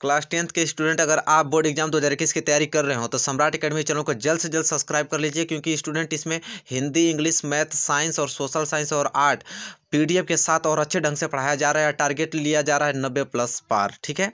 class tenth के student अगर आप बोर्ड एग्जाम 2021 की तैयारी कर रहे हो तो सम्राट एकेडमी चैनल को जल्द से जल्द सब्सक्राइब कर लीजिए क्योंकि स्टूडेंट इसमें हिंदी इंग्लिश मैथ साइंस और सोशल साइंस और आर्ट पीडीएफ के साथ और अच्छे ढंग से पढ़ाया जा रहा है टारगेट लिया जा रहा है नब्बे प्लस पार ठीक है